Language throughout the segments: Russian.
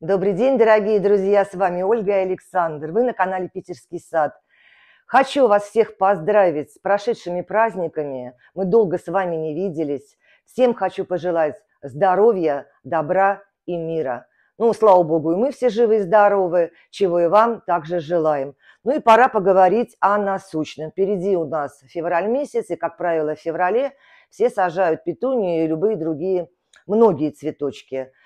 Добрый день, дорогие друзья, с вами Ольга и Александр. Вы на канале «Питерский сад». Хочу вас всех поздравить с прошедшими праздниками. Мы долго с вами не виделись. Всем хочу пожелать здоровья, добра и мира. Ну, слава богу, и мы все живы и здоровы, чего и вам также желаем. Ну и пора поговорить о насущном. Впереди у нас февраль месяц, и, как правило, в феврале все сажают петунии и любые другие, многие цветочки –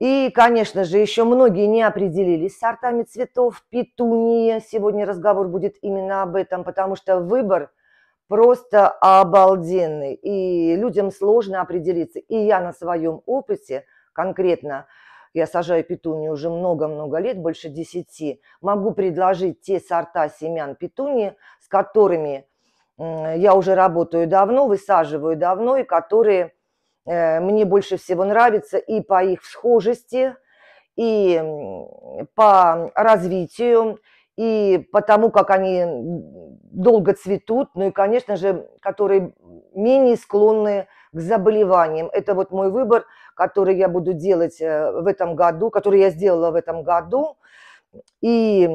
и, конечно же, еще многие не определились с сортами цветов. Петуния. Сегодня разговор будет именно об этом, потому что выбор просто обалденный. И людям сложно определиться. И я на своем опыте конкретно, я сажаю петунию уже много-много лет, больше десяти, могу предложить те сорта семян петунии, с которыми я уже работаю давно, высаживаю давно, и которые – Э, мне больше всего нравится и по их схожести, и по развитию, и по тому, как они долго цветут, ну и, конечно же, которые менее склонны к заболеваниям. Это вот мой выбор, который я буду делать э, в этом году, который я сделала в этом году. И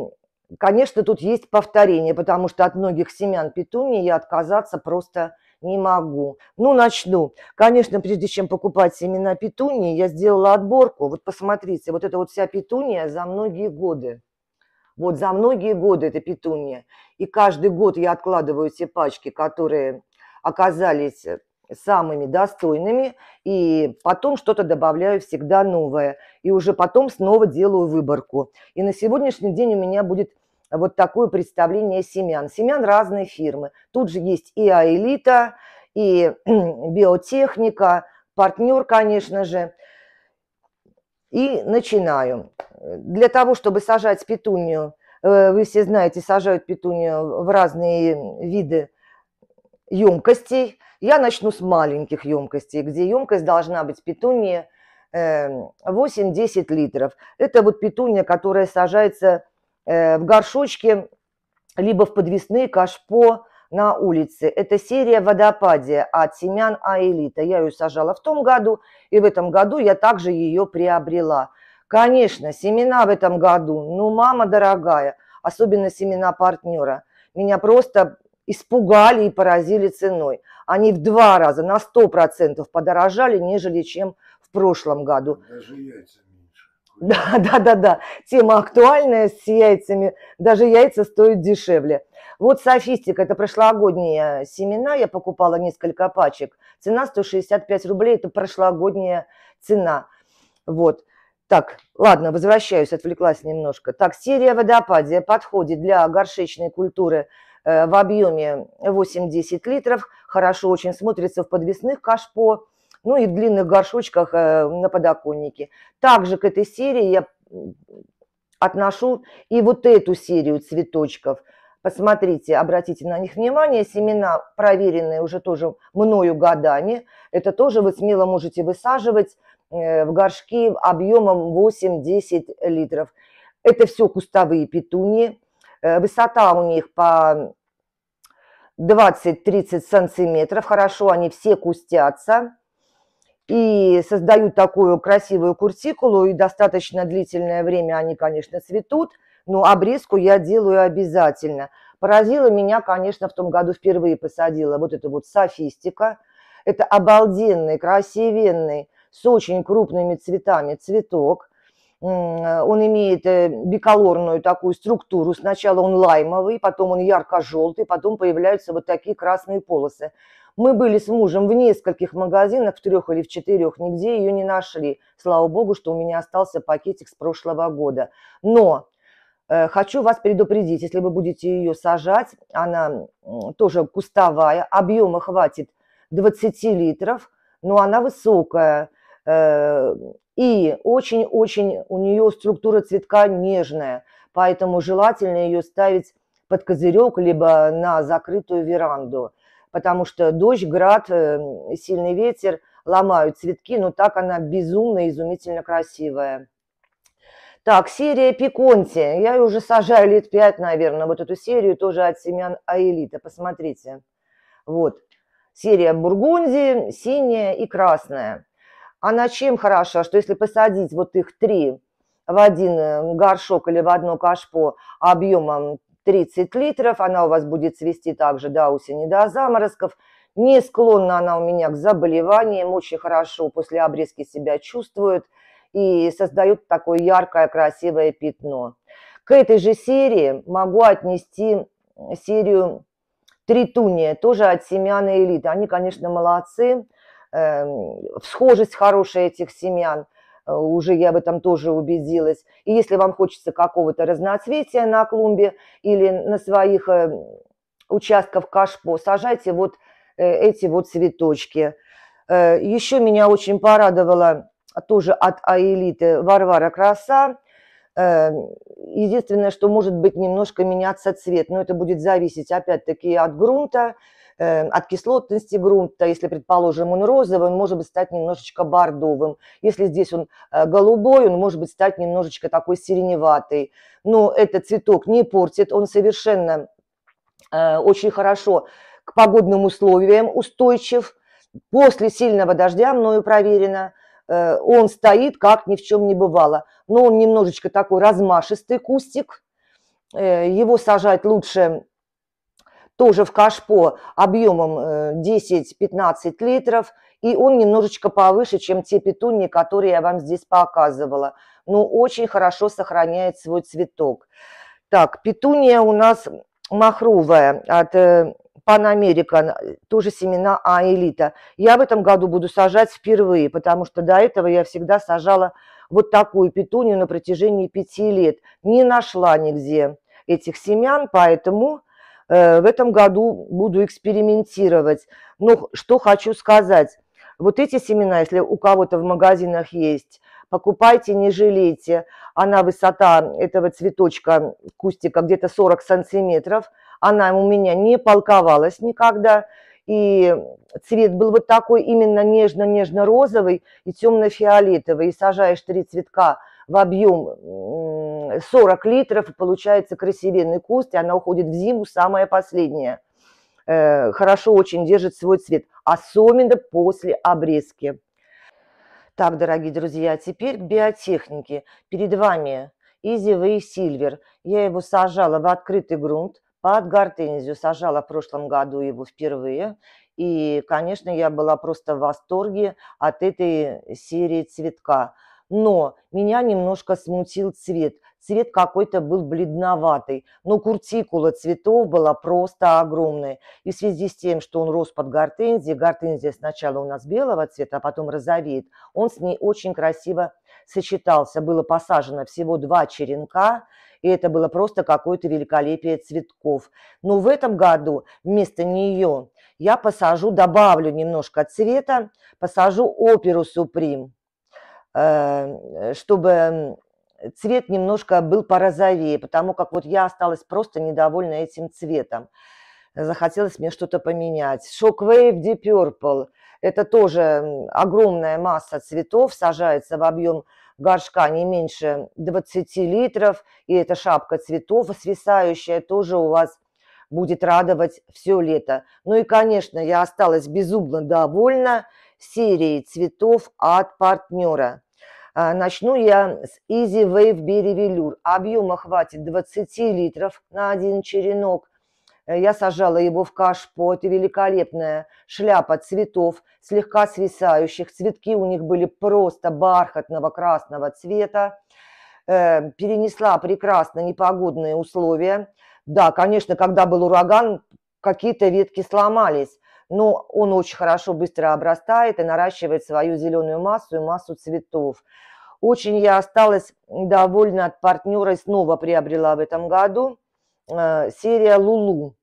Конечно, тут есть повторение, потому что от многих семян петунии я отказаться просто не могу. Ну, начну. Конечно, прежде чем покупать семена петунии, я сделала отборку. Вот посмотрите, вот эта вот вся петуния за многие годы. Вот за многие годы эта петуния. И каждый год я откладываю те пачки, которые оказались самыми достойными, и потом что-то добавляю всегда новое, и уже потом снова делаю выборку. И на сегодняшний день у меня будет вот такое представление семян. Семян разные фирмы. Тут же есть и Аэлита, и биотехника, партнер, конечно же. И начинаю. Для того, чтобы сажать петунью, э, вы все знаете, сажают петунью в разные виды емкостей. Я начну с маленьких емкостей, где емкость должна быть петуния эм, 8-10 литров. Это вот петуния, которая сажается э, в горшочке, либо в подвесные кашпо на улице. Это серия «Водопадия» от семян Аэлита. Я ее сажала в том году, и в этом году я также ее приобрела. Конечно, семена в этом году, ну, мама дорогая, особенно семена партнера, меня просто испугали и поразили ценой – они в два раза, на 100% подорожали, нежели чем в прошлом году. Ну, даже яйца меньше. Да, да, да, да. Тема актуальная с яйцами. Даже яйца стоят дешевле. Вот софистика, это прошлогодние семена, я покупала несколько пачек. Цена 165 рублей, это прошлогодняя цена. Вот. Так, ладно, возвращаюсь, отвлеклась немножко. Так, серия водопадия подходит для горшечной культуры Э, в объеме 8-10 литров, хорошо очень смотрится в подвесных кашпо, ну и длинных горшочках э, на подоконнике. Также к этой серии я отношу и вот эту серию цветочков. Посмотрите, обратите на них внимание, семена проверенные уже тоже мною годами. Это тоже вы смело можете высаживать э, в горшки объемом 8-10 литров. Это все кустовые петунии. Э, высота у них по 20-30 сантиметров. Хорошо, они все кустятся и создают такую красивую куртикулу, и достаточно длительное время они, конечно, цветут, но обрезку я делаю обязательно. Поразила меня, конечно, в том году впервые посадила вот эту вот софистика. Это обалденный, красивенный, с очень крупными цветами цветок. Э, он имеет э, биколорную такую структуру. Сначала он лаймовый, потом он ярко-желтый, потом появляются вот такие красные полосы. Мы были с мужем в нескольких магазинах, в трех или в четырех, нигде ее не нашли. Слава богу, что у меня остался пакетик с прошлого года. Но э, Хочу вас предупредить, если вы будете ее сажать, она тоже кустовая, объема хватит 20 литров, но она высокая, и очень-очень у нее структура цветка нежная, поэтому желательно ее ставить под козырек, либо на закрытую веранду, потому что дождь, град, эм, сильный ветер ломают цветки, но так она безумно, изумительно красивая. Так, серия Пиконти. Я ее уже сажаю лет пять, наверное, вот эту серию тоже от семян Аэлита. Посмотрите. Вот. Серия Бургундии, синяя и красная. Она а чем хороша, что если посадить вот их три в один э, горшок или в одно кашпо объемом 30 литров, она у вас будет свести также до осени, до заморозков. Не склонна она у меня к заболеваниям, очень хорошо после обрезки себя чувствует и создает такое яркое, красивое пятно. К этой же серии могу отнести серию Тритуния, тоже от семян и элиты. Они, конечно, молодцы. Эм, схожесть хорошая этих семян, э, уже я в этом тоже убедилась. И если вам хочется какого-то разноцветия на клумбе или на своих эм, участков кашпо, сажайте вот э, эти вот цветочки. Э, еще меня очень порадовала тоже от Аэлиты Варвара Краса. Эм, единственное, что может быть немножко меняться цвет, но это будет зависеть опять-таки от грунта, Э, от кислотности грунта, если, предположим, он розовый, он может быть стать немножечко бордовым. Если здесь он э, голубой, он может быть стать немножечко такой сиреневатый. Но этот цветок не портит, он совершенно э, очень хорошо к погодным условиям устойчив. После сильного дождя, мною проверено, он стоит, как ни в чем не бывало. Но он немножечко такой размашистый кустик. Его сажать лучше тоже в кашпо объемом 10-15 э, литров, и он немножечко повыше, чем те петунии, которые я вам здесь показывала. Но очень хорошо сохраняет свой цветок. Так, петуния у нас махровая от э, Pan American, тоже семена аэлита. Я в этом году буду сажать впервые, потому что до этого я всегда сажала вот такую петунию на протяжении пяти лет. Не нашла нигде этих семян, поэтому Э, в этом году буду экспериментировать. Но ну, что хочу сказать. Вот эти семена, если у кого-то в магазинах есть, покупайте, не жалейте. Она высота этого цветочка, кустика, где-то 40 сантиметров. Она у меня не полковалась никогда. И цвет был вот такой именно нежно-нежно-розовый и темно-фиолетовый. И сажаешь три цветка в объем 40 литров, и получается красивенный куст, и она уходит в зиму, самая последняя. Э, хорошо очень держит свой цвет, особенно после обрезки. Так, дорогие друзья, теперь к биотехнике. Перед вами Изивей Сильвер. Я его сажала в открытый грунт, под гортензию сажала в прошлом году его впервые. И, конечно, я была просто в восторге от этой серии цветка. Но меня немножко смутил цвет цвет какой-то был бледноватый, но куртикула цветов была просто огромная. И в связи с тем, что он рос под гортензией, гортензия сначала у нас белого цвета, а потом розовеет, он с ней очень красиво сочетался. Было посажено всего два черенка, и это было просто какое-то великолепие цветков. Но в этом году вместо нее я посажу, добавлю немножко цвета, посажу оперу «Суприм», э, чтобы цвет немножко был порозовее, потому как вот я осталась просто недовольна этим цветом. Захотелось мне что-то поменять. Shockwave Deep Purple. Это тоже огромная масса цветов, сажается в объем горшка не меньше 20 литров, и эта шапка цветов свисающая тоже у вас будет радовать все лето. Ну и, конечно, я осталась безумно довольна серией цветов от партнера. А, начну я с Easy Wave Беревелюр. Объема хватит 20 литров на один черенок. Э, я сажала его в кашпо. Это великолепная шляпа цветов, слегка свисающих. Цветки у них были просто бархатного красного цвета. Э, перенесла прекрасно непогодные условия. Да, конечно, когда был ураган, какие-то ветки сломались но он очень хорошо быстро обрастает и наращивает свою зеленую массу и массу цветов. Очень я осталась довольна от партнера и снова приобрела в этом году э, серия Лулу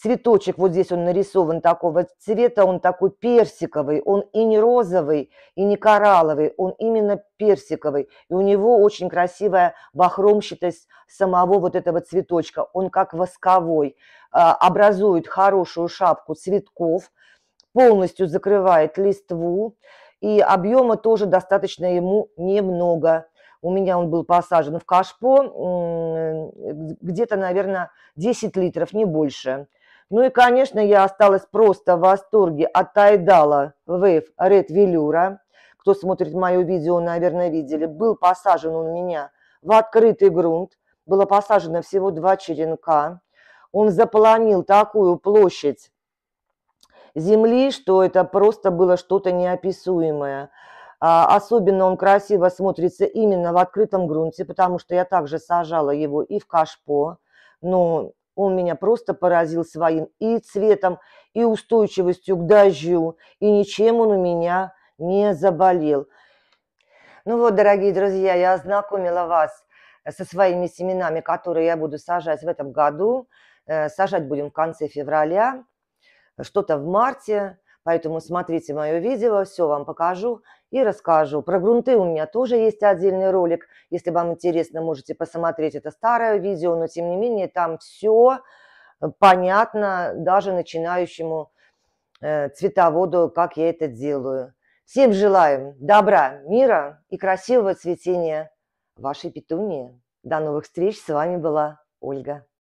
цветочек вот здесь он нарисован такого цвета, он такой персиковый, он и не розовый, и не коралловый, он именно персиковый. И у него очень красивая бахромщитость самого вот этого цветочка, он как восковой, а, образует хорошую шапку цветков, полностью закрывает листву, и объема тоже достаточно ему немного. У меня он был посажен в кашпо, где-то, наверное, 10 литров, не больше. Ну и, конечно, я осталась просто в восторге от Тайдала Вейв Ред Велюра. Кто смотрит мое видео, наверное, видели. Был посажен он меня в открытый грунт. Было посажено всего два черенка. Он заполонил такую площадь земли, что это просто было что-то неописуемое. А, особенно он красиво смотрится именно в открытом грунте, потому что я также сажала его и в кашпо. Ну, он меня просто поразил своим и цветом, и устойчивостью к дождю, и ничем он у меня не заболел. Ну вот, дорогие друзья, я ознакомила вас со своими семенами, которые я буду сажать в этом году. Э, сажать будем в конце февраля, что-то в марте, Поэтому смотрите мое видео, все вам покажу и расскажу. Про грунты у меня тоже есть отдельный ролик. Если вам интересно, можете посмотреть это старое видео, но тем не менее там все э, понятно даже начинающему э, цветоводу, как я это делаю. Всем желаем добра, мира и красивого цветения вашей петунии. До новых встреч. С вами была Ольга.